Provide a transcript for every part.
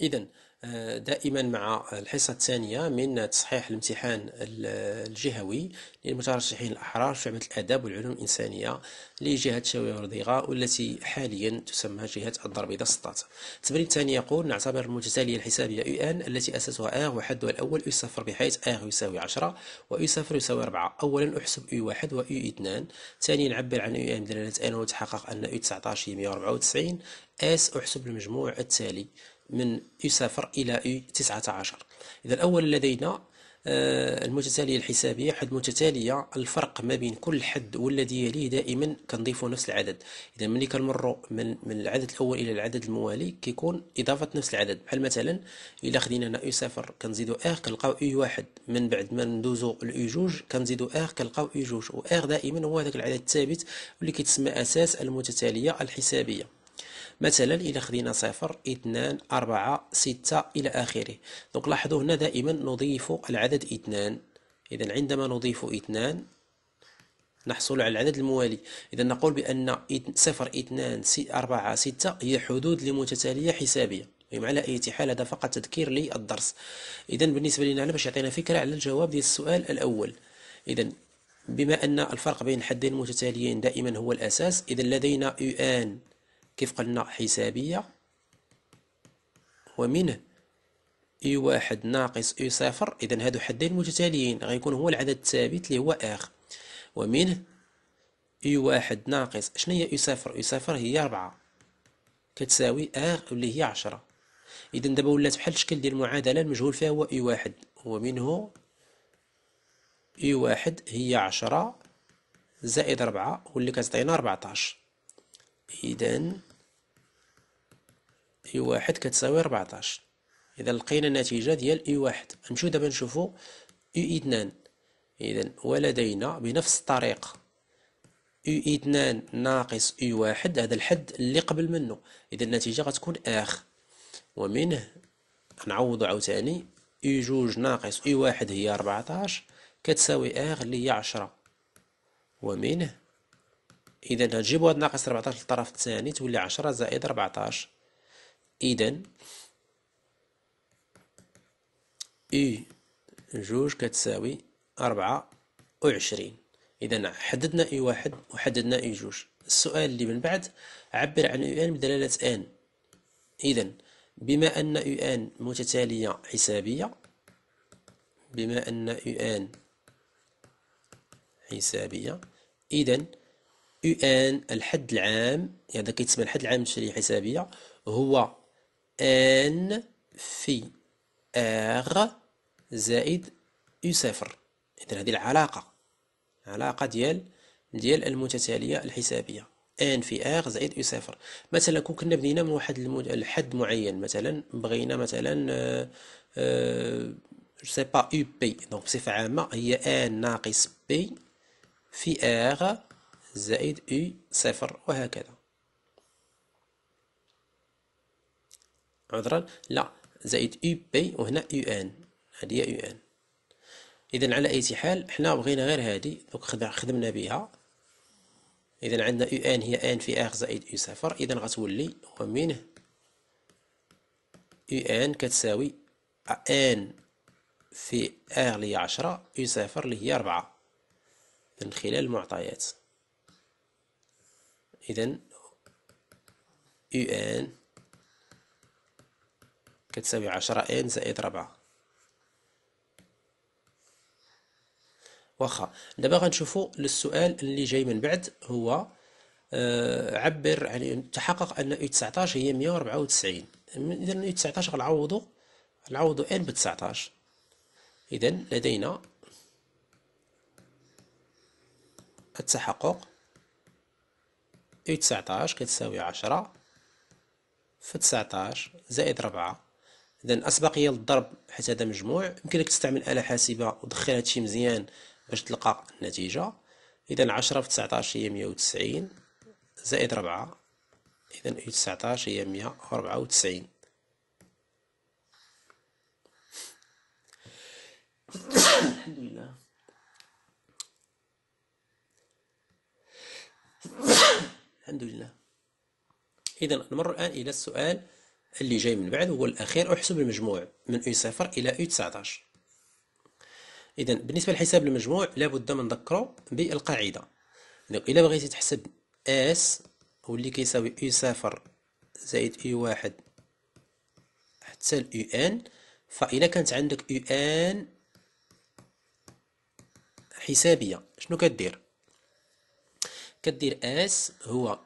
إذا آه، دائما مع الحصة الثانية من تصحيح الامتحان الجهوي للمترشحين الأحرار في عمة الآداب والعلوم الإنسانية لجهة شاوية ورديغا والتي حاليا تسمى جهة الضرب إذا 16 التمرين الثاني يقول نعتبر المتتالية الحسابية يو ان التي أساسها آغ وحدها الأول صفر بحيث آغ يساوي 10 صفر يساوي 4 أولا أحسب يو واحد ويو 2 ثانيا نعبر عن يو ان بدلالة ان وتحقق أن يو 19 هي 194 اس أحسب المجموع التالي من u صفر إلى U19 إذا الأول لدينا آه، المتتالية الحسابية حد متتالية الفرق ما بين كل حد والذي يليه دائما كنضيف نفس العدد إذا ملي كنمروا من, من العدد الأول إلى العدد الموالي كيكون إضافة نفس العدد بحال مثلا إلا خدينا هنا أو صفر كنزيدو آخ كنلقاو أو واحد من بعد ما ندوزو الأو جوج كنزيدو آخ كنلقاو أو جوج وآخ دائما هو هذاك العدد الثابت واللي كيتسمى أساس المتتالية الحسابية مثلا إذا خدينا صفر اثنان أربعة ستة إلى آخره دونك لاحظوا هنا دائما نضيف العدد اثنان إذا عندما نضيف اثنان نحصل على العدد الموالي إذا نقول بأن صفر اثنان أربعة ستة هي حدود لمتتالية حسابية المهم على اي حال هذا فقط تذكير للدرس اذا بالنسبه لنا نعم، باش يعطينا فكره على الجواب ديال السؤال الاول اذا بما ان الفرق بين الحدين المتتاليين دائما هو الاساس اذا لدينا يو ان كيف قلنا حسابية ومنه اي واحد ناقص اي صفر اذا هادو حدين متتاليين غيكون هو العدد الثابت اللي هو اخ ومنه اي واحد ناقص شنو هي اي صفر اي صفر هي ربعة كتساوي اخ اللي هي عشرة اذا دابا ولات بحال الشكل ديال المعادله المجهول فيها هو اي واحد ومنه اي واحد هي عشرة زائد ربعة واللي كتعطينا ربعتاش إذا إي واحد كتساوي ربعتاش إذا لقينا النتيجة ديال إي واحد نمشيو دابا نشوفو إي اثنان إذا ولدينا بنفس الطريقة إي اثنان ناقص إي واحد هذا الحد اللي قبل منه إذا النتيجة غتكون آخ ومنه نعوضو عاوتاني إي جوج ناقص إي واحد هي ربعتاش كتساوي آخ اللي هي عشرة ومنه اذا هنجيبو هاد ناقص 14 للطرف الثاني تولي 10 زائد 14 اذا اي جوج كتساوي أربعة وعشرين إذا حددنا إي واحد وحددنا إي جوج السؤال اللي من بعد عبر عن إي أن بدلالة أن إذا بما أن إي أن متتالية حسابية بما أن إي أن حسابية إذا يو ان الحد العام هذا كيتسمى الحد العام للتشريع الحسابية هو ان في ار زائد يو صفر اذا هذه العلاقة علاقة ديال ديال المتتالية الحسابية ان في ار زائد يو صفر مثلا كون كنا بدينا من واحد الحد معين مثلا بغينا مثلا أه أه سي با يو بي دونك بصفة عامة هي ان ناقص بي في ار زائد أي صفر وهكذا عذرا لا زائد أي بي وهنا اي أن هذه هي يو أن إذا على أي حال حنا بغينا غير هذه دوك خدمنا بها إذا عندنا اي أن هي أن في آخ زائد اي صفر إذا غتولي ومنه اي أن كتساوي أن في آغ اللي هي عشرة اي صفر اللي هي ربعة من خلال المعطيات إذا يو ان كتساوي عشرة ان زائد ربعة واخا دابا غنشوفو السؤال اللي جاي من بعد هو آه عبر يعني تحقق ان يو 19 هي مية وربعة وتسعين اذا يو 19 غنعوضو نعوضو ان ب 19 اذا لدينا التحقق اي تسعتاش كتساوي عشرة في تسعتاش زائد ربعة إذا أسبقية للضرب حيت هذا مجموع يمكنك تستعمل آلة حاسبة ودخل هادشي مزيان باش تلقى النتيجة إذا عشرة في تسعتاش هي مية وتسعين زائد ربعة إذا اي تسعتاش هي مية وربعة وتسعين الحمد لله الحمد لله إذا نمر الآن إلى السؤال اللي جاي من بعد هو الأخير أحسب المجموع من أي صفر إلى أي 19 إذا بالنسبة لحساب المجموع لابد من نذكره بالقاعدة إلا بغيتي تحسب اس واللي كيساوي اي صفر زائد اي واحد حتى اي ان فإلا كانت عندك اي ان حسابية شنو كدير كدير اس هو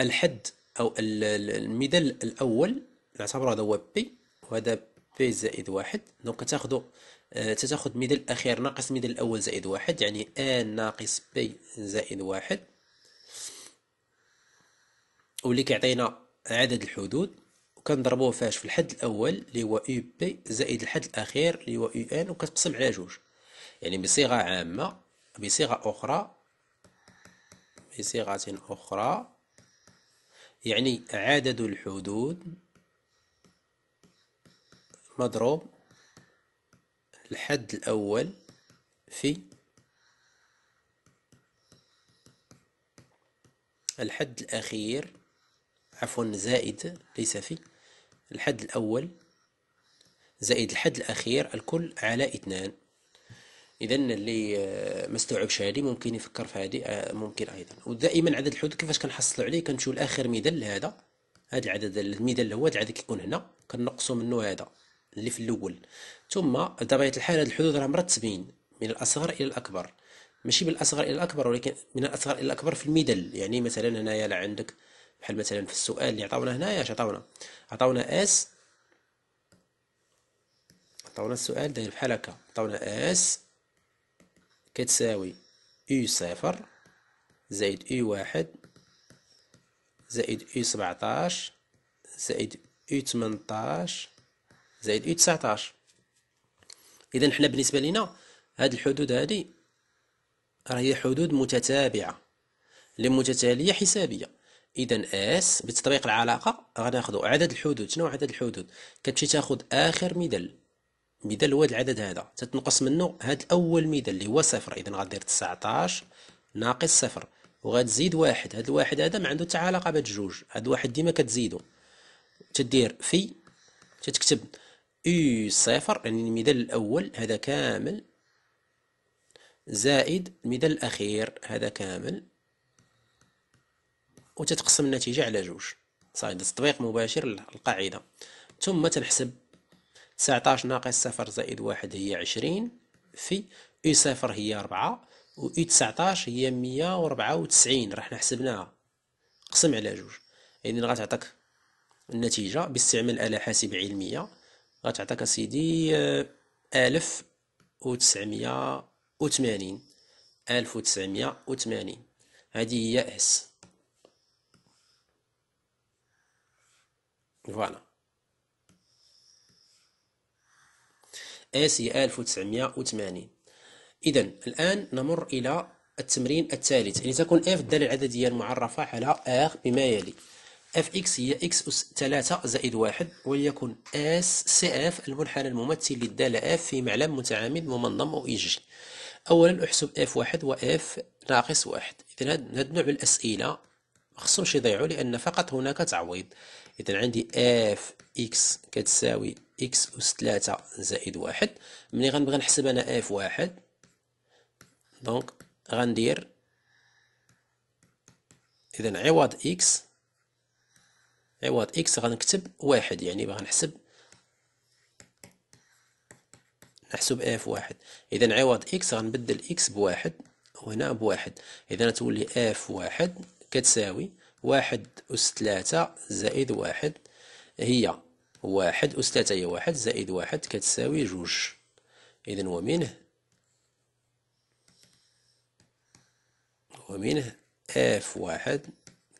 الحد او الميدل الاول نعتبر هذا هو بي وهذا بي زائد واحد دونك تاخذ آه، تاخذ ميدل الاخير ناقص ميدل الاول زائد واحد يعني ا ناقص بي زائد واحد واللي كيعطينا عدد الحدود وكنضربوه فاش في الحد الاول اللي هو او بي زائد الحد الاخير اللي هو او ان وكتقسم على جوج يعني بصيغه عامه بصيغه اخرى بصيغة أخرى يعني عدد الحدود مضروب الحد الأول في الحد الأخير عفوا زائد ليس في الحد الأول زائد الحد الأخير الكل على اثنان اذا اللي آه، مستوعب شادي ممكن يفكر في هذه آه، ممكن ايضا ودائما عدد الحدود كيفاش كنحصلوا عليه كنمشيو لاخر ميدل هذا هذا العدد الميدل هو العدد كيكون هنا كنقصوا منه هذا اللي في الاول ثم بطبيعه الحال هاد الحدود راه مرتبين من الاصغر الى الاكبر ماشي بالاصغر الى الاكبر ولكن من الاصغر الى الاكبر في الميدل يعني مثلا هنايا لا عندك بحال مثلا في السؤال اللي عطاونا هنايا اش عطاونا عطاونا اس عطاونا السؤال داير بحال هكا عطاونا اس كتساوي أو صفر زائد أو واحد زائد أو سبعتاش زائد أو تمنتاش زائد أو تسعتاش إذا حنا بالنسبة لنا هاد الحدود هادي راهي حدود متتابعة لمتتالية متتالية حسابية إذن اس بتطبيق العلاقة غناخدو عدد الحدود شنو عدد الحدود كتمشي تاخد آخر مدل ميدال هو هذا العدد هذا تتنقص منه هذا الاول ميدال اللي هو صفر اذا غدير 19 ناقص صفر وغتزيد واحد هذا الواحد هذا ما عنده حتى علاقه بهاد الجوج هاد واحد ديما كتزيدو تدير في تتكتب او صفر يعني الميدال الاول هذا كامل زائد الميدال الاخير هذا كامل وتتقسم النتيجه على جوج صايد تطبيق مباشر للقاعده ثم تنحسب تسعتاش ناقص صفر زائد واحد هي عشرين في إي صفر هي ربعة و إي تسعتاش هي مية وربعة وتسعين راه حنا حسبناها قسم على جوج يعني غتعطيك النتيجة باستعمال آلة حاسبة علمية غتعطيك أسيدي آه، ألف تسعمية وتسعمية وثمانين ألف تسعمية وتسعمية وثمانين هادي هي اس فوالا آسيا 1980 إذا الآن نمر إلى التمرين الثالث يعني تكون اف الدالة العددية المعرفة على ار بما يلي اف اكس هي اكس أس 3 زائد 1 وليكن اس سي اف المنحنى الممثل للدالة اف في معلم متعامد ومنظم او ايجي اولا احسب اف واحد واف ناقص واحد اذا هاد النوع من الاسئلة خصهمش يضيعوا لان فقط هناك تعويض اذا عندي اف اكس كتساوي إكس أس تلاتة زائد واحد ملي غنبغي نحسب أنا إف واحد دونك غندير إذا عوض إكس عوض إكس غنكتب واحد يعني باغي نحسب نحسب اف واحد اذا عوض اكس غنبدل اكس بواحد وهنا بواحد اذا تولي اف واحد كتساوي واحد اس ثلاثة زائد واحد هي واحد أستاذ هي واحد زائد واحد كتساوي جوج إذا ومنه ومنه اف واحد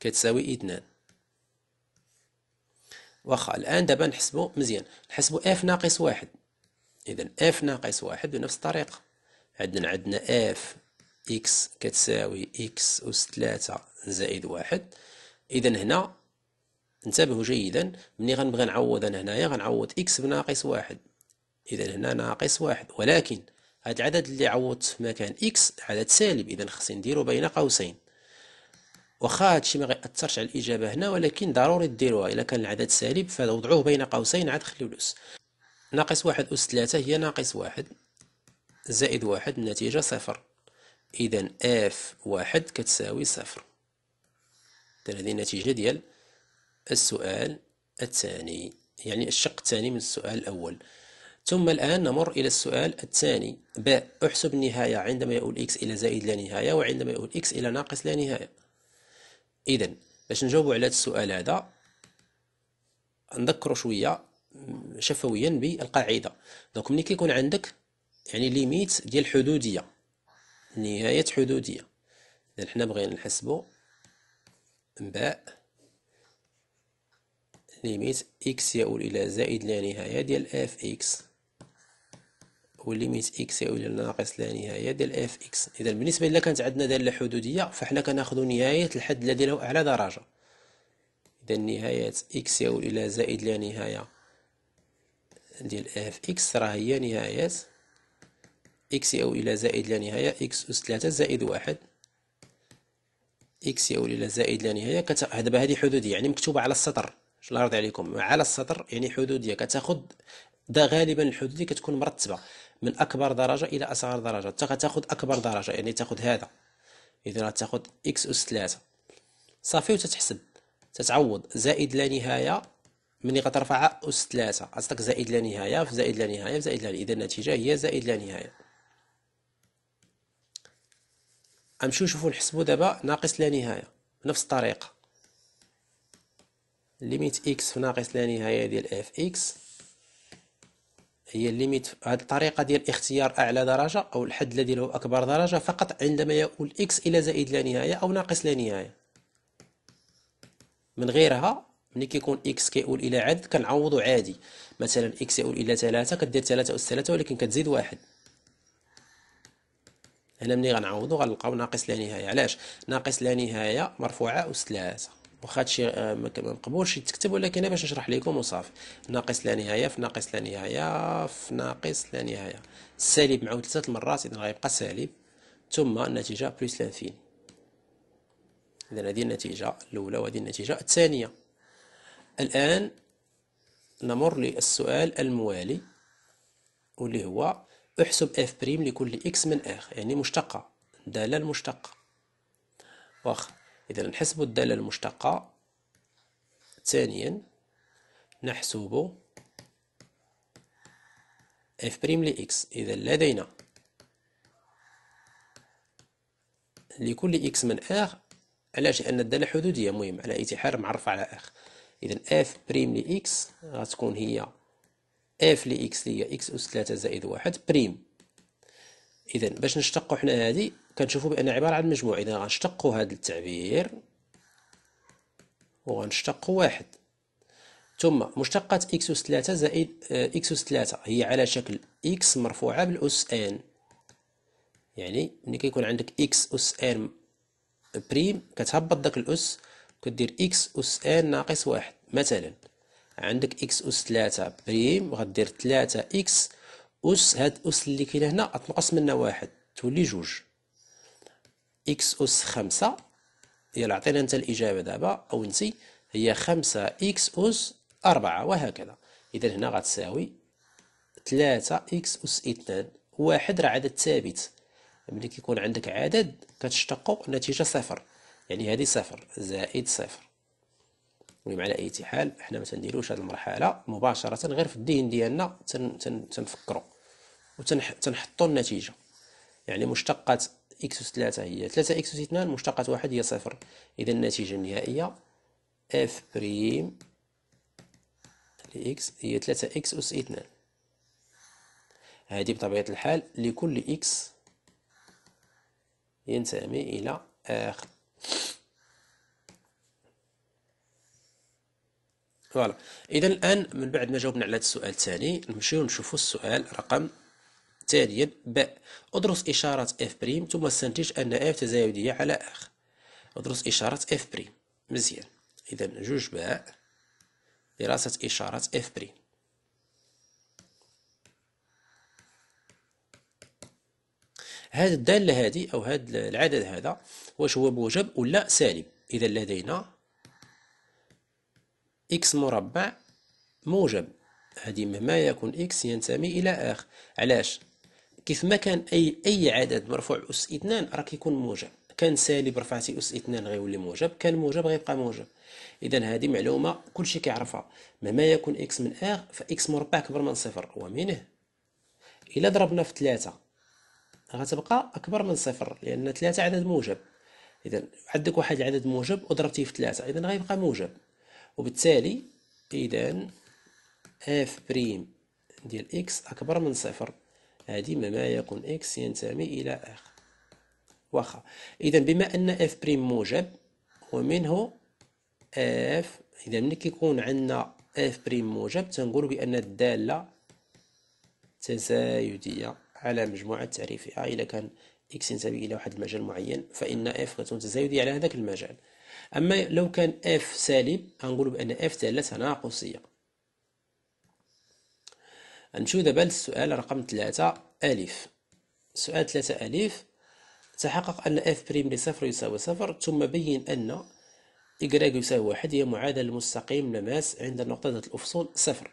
كتساوي اثنان واخا الآن دابا نحسبو مزيان نحسبو اف ناقص واحد إذا اف ناقص واحد بنفس الطريقة عندنا عندنا اف اكس كتساوي اكس أس تلاتة زائد واحد إذا هنا انتبهوا جيدا ملي غنبغي نعوض انا هنايا غنعوض اكس بناقص واحد اذا هنا ناقص واحد ولكن هاد العدد اللي عوضت في مكان اكس عدد سالب اذا خصني نديرو بين قوسين واخا هادشي ما غيأثرش على الاجابه هنا ولكن ضروري ديروها الا كان العدد سالب فوضعوه بين قوسين عاد خليو الاس ناقص واحد أس ثلاثة هي ناقص واحد زائد واحد النتيجة صفر إذا اف واحد كتساوي صفر هذه النتيجة ديال السؤال الثاني يعني الشق الثاني من السؤال الأول ثم الآن نمر إلى السؤال الثاني باء احسب النهاية عندما يؤول إكس إلى زائد لا نهاية وعندما يؤول إكس إلى ناقص لا نهاية إذا باش نجاوبوا على السؤال هذا نذكروا شوية شفويا بالقاعدة دونك ملي كيكون عندك يعني ليميت ديال الحدودية نهاية حدودية إذا حنا بغينا نحسبوا باء ليميت إكس يؤول إلى زائد لا نهاية ديال إف إكس وليميت إكس يؤول إلى ناقص لا نهاية ديال إف إكس إذا بالنسبة إلا كانت عندنا دالة حدودية فحنا كناخدو نهاية الحد الذي له أعلى درجة إذا نهاية إكس يؤول إلى زائد لا نهاية ديال إف إكس راه هي نهاية إكس يؤول إلى زائد لا نهاية إكس أس ثلاثة زائد واحد إكس يؤول إلى زائد لا نهاية كت... دابا هذه حدودية يعني مكتوبة على السطر الارض عليكم على السطر يعني حدوديه كتاخذ دا غالبا الحدود اللي كتكون مرتبه من اكبر درجه الى اصغر درجه انت غتاخذ اكبر درجه يعني تاخذ هذا اذا غتاخذ اكس اس 3 صافي وتتحسب تتعوض زائد لا نهايه ملي غترفع اس 3 قصدك زائد لا نهايه في زائد لا نهايه في زائد لا اذا النتيجه هي زائد لا نهايه غنمشيو نشوفو نحسبو دابا ناقص لا نهايه بنفس الطريقه ليميت اكس في ناقص لا نهايه ديال اف اكس هي الليميت هذه الطريقه ديال اختيار اعلى درجه او الحد الذي له اكبر درجه فقط عندما يؤول اكس الى زائد لا نهايه او ناقص لا نهايه من غيرها ملي كيكون اكس كيؤول الى عدد كنعوضو عادي مثلا اكس يؤول الى 3 كدير 3 اس 3 ولكن كتزيد واحد هنا ملي غنعوضو غنلقاو ناقص لا نهايه علاش ناقص لا نهايه مرفوعه اس 3 واخا هادشي آه، ما مقبولش يتكتب ولكن انا باش نشرح لكم وصافي ناقص لا نهايه في ناقص لا نهايه في ناقص لا نهايه سالب معه ثلاث المرات اذا غيبقى سالب ثم النتيجه بلس لانفيني اذا هذه النتيجه الاولى وهذه النتيجه الثانيه الان نمر للسؤال الموالي واللي هو احسب اف بريم لكل اكس من اخ يعني مشتقه داله المشتقه واخا إذا نحسب الدالة المشتقة ثانيا نحسب اف بريم لإكس إذا لدينا لكل إكس من آخ علاش لأن الدالة حدودية مهم على إتحار معرفة على آخ إذا اف بريم لإكس غتكون هي اف لإكس اللي هي إكس أس 3 زائد واحد بريم إذا باش نشتقو حنا هادي كنشوفوا بان عباره عن مجموع اذا غنشتقوا هذا التعبير وغنشتقوا واحد ثم مشتقة إكس أس 3 زائد آه، إكس أس 3 هي على شكل إكس مرفوعة بالأس ان يعني ملي كيكون عندك إكس أس ان بريم كتهبط داك الأس كدير إكس أس ان ناقص واحد مثلا عندك إكس أس 3 بريم غدير 3 إكس أس هاد أس اللي كاين هنا غتنقص منها واحد تولي جوج إكس أس خمسة يلا عطينا أنت الإجابة دابا أو نسي هي خمسة إكس أس أربعة وهكذا إذا هنا غتساوي ثلاثة إكس أس اثنان واحد راه عدد ثابت ملي كيكون عندك عدد كتشتقو النتيجة صفر يعني هذه صفر زائد صفر على اي حال حنا ما تنديروش هذه المرحله مباشره غير في الدين ديالنا تن تن تنفكروا وتنحطوا النتيجه يعني مشتقات إكس أس 3 هي 3 إكس أس 2 مشتقة واحد هي صفر إذا النتيجة النهائية إف بريم لإكس هي 3 إكس أس 2 هذه بطبيعة الحال لكل إكس ينتمي إلى آخر فوالا إذا الآن من بعد ما جاوبنا على هذا السؤال الثاني نمشيو نشوفوا السؤال رقم تاليا ب ادرس إشارة اف بريم ثم استنتج أن اف تزايدية على اخ ادرس إشارة اف بريم مزيان إذا جوج باء دراسة إشارة اف بريم هاد الدالة هادي أو هاد العدد هذا واش هو موجب ولا سالب إذا لدينا إكس مربع موجب هادي مهما يكون إكس ينتمي إلى آخ علاش كيف ما كان اي اي عدد مرفوع اس اثنان راه كيكون موجب كان سالب رفعتي اس اثنان غيولي موجب كان موجب غيبقى موجب اذا هذه معلومه كلشي كيعرفها مهما يكون اكس من ار فاكس مربع كبر من صفر ومنه الا ضربنا في ثلاثة غتبقى اكبر من صفر لان ثلاثة عدد موجب اذا عندك واحد العدد موجب وضربتيه في ثلاثة اذا غيبقى موجب وبالتالي اذا اف بريم ديال اكس اكبر من صفر هذه ما يكون إكس ينتمي إلى آخر واخا إذا بما أن إف بريم موجب ومنه إف إذا ملي كيكون عندنا إف بريم موجب تنقولوا بأن الدالة تزايدية على مجموعة تعريفها إذا كان إكس ينتمي إلى واحد المجال معين فإن إف غتكون تزايدية على هذاك المجال أما لو كان إف سالب غنقولوا بأن إف دالة تناقصية نمشيو دابا للسؤال رقم 3 ألف سؤال 3 ألف تحقق أن اف بريم لصفر يساوي صفر ثم بين أن إكراك يساوي واحد هي معادلة المستقيم لماس عند النقطة ذات الأفصول صفر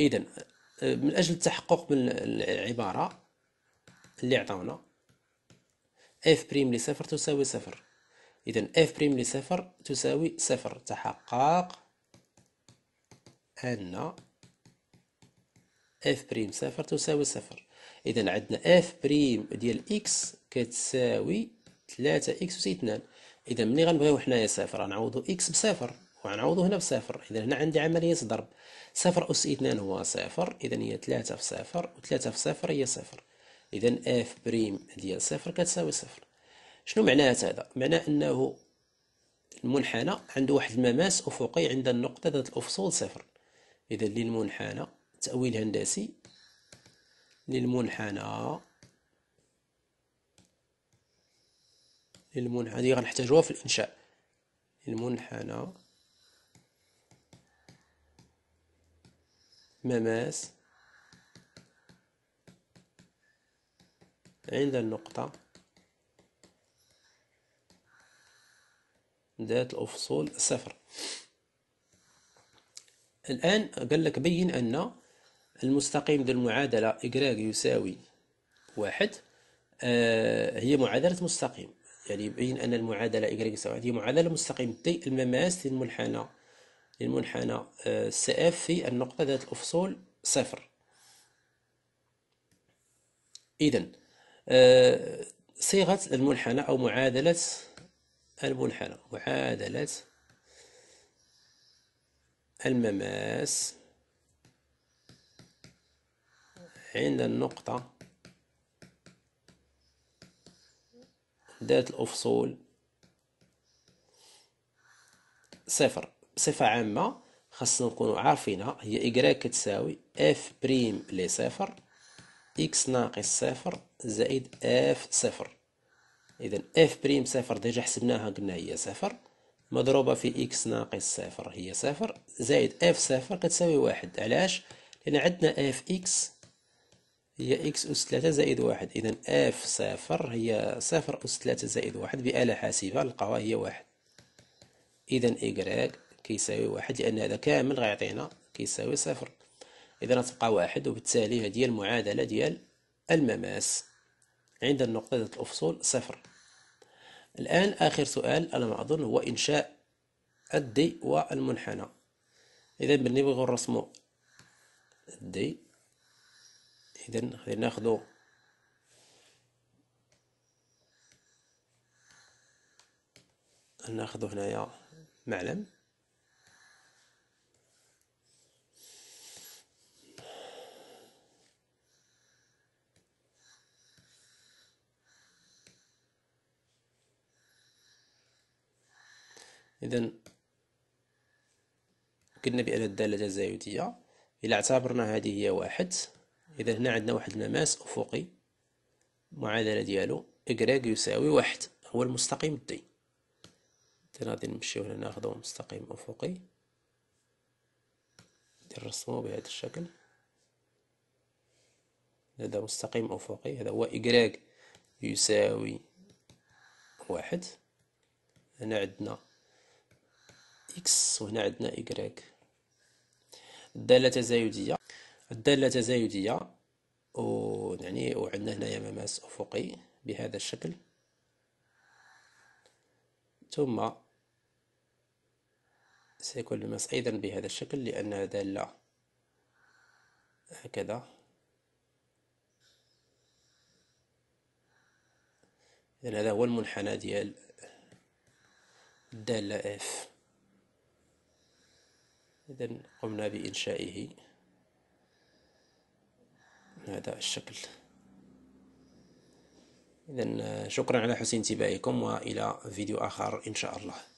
إذا من أجل التحقق من العبارة اللي عطاونا اف بريم لصفر تساوي صفر إذا اف بريم لصفر تساوي صفر تحقق أن اف بريم صفر تساوي صفر إذا عندنا اف بريم ديال إكس كتساوي ثلاثة إكس أس اثنان إذا ملي غنبغيو حنايا صفر غنعوضو إكس بصفر وغنعوضو هنا بصفر إذا هنا عندي عملية ضرب صفر أس اثنان هو صفر إذا هي ثلاثة في صفر وثلاثة في صفر هي صفر إذا اف بريم ديال صفر كتساوي صفر شنو معناه هذا؟ معناه أنه المنحنى عنده واحد المماس أفقي عند النقطة ذات الأفصول صفر إذا للمنحنى تأويل هندسي للمنحنى للمنحنى هذه غنحتاجوها في الإنشاء المنحنى مماس عند النقطة ذات الأفصول صفر الآن قال لك بين أن المستقيم ديال المعادلة إكراك يساوي واحد آه هي معادلة مستقيم يعني يبين أن المعادلة إكراك يساوي واحد هي معادلة مستقيم تي المماس للمنحنى للمنحنى آه اف في النقطة ذات الأفصول صفر إذا آه صيغة المنحنى أو معادلة المنحنى معادلة المماس عند النقطة ذات الأفصول صفر بصفة عامة خاصنا نكونوا عارفينها هي إكراك كتساوي اف بريم لصفر اكس ناقص صفر زائد اف صفر إذا اف بريم صفر ديجا حسبناها قلنا هي صفر مضروبة في إكس ناقص صفر هي صفر زائد إف صفر كتساوي واحد علاش لأن عندنا إف إكس هي إكس أس ثلاثة زائد واحد إذا إف صفر هي صفر أس ثلاثة زائد واحد بآلة حاسبة نلقاوها هي واحد إذا إكراك كيساوي واحد لأن هذا كامل غيعطينا كيساوي صفر إذا غتبقى واحد وبالتالي هذه المعادلة ديال المماس عند النقطة ذات الأفصول صفر الآن آخر سؤال على ما أظن هو إنشاء الدي والمنحنى إذا بنبغي نرسمو الدي إذا غادي ناخدو ناخدو هنايا معلم إذا قلنا بأن الدالة جزائية إلا اعتبرنا هذه هي واحد إذا هنا عندنا واحد المماس أفقي معادلة ديالو إكراك يساوي واحد هو المستقيم الدي غادي نمشيو هنا ناخدو مستقيم أفقي نرسمو بهذا الشكل هذا مستقيم أفقي هذا هو إكراك يساوي واحد هنا عندنا إكس وهنا عندنا إكراك الدالة تزايدية الدالة تزايدية و يعني وعندنا هنايا مماس أفقي بهذا الشكل ثم سيكون المماس أيضا بهذا الشكل لأنها دالة هكذا إذن هذا هو المنحنى ديال الدالة اف إذا قمنا بإنشائه هذا الشكل إذا شكرا على حسن انتباهكم وإلى فيديو آخر إن شاء الله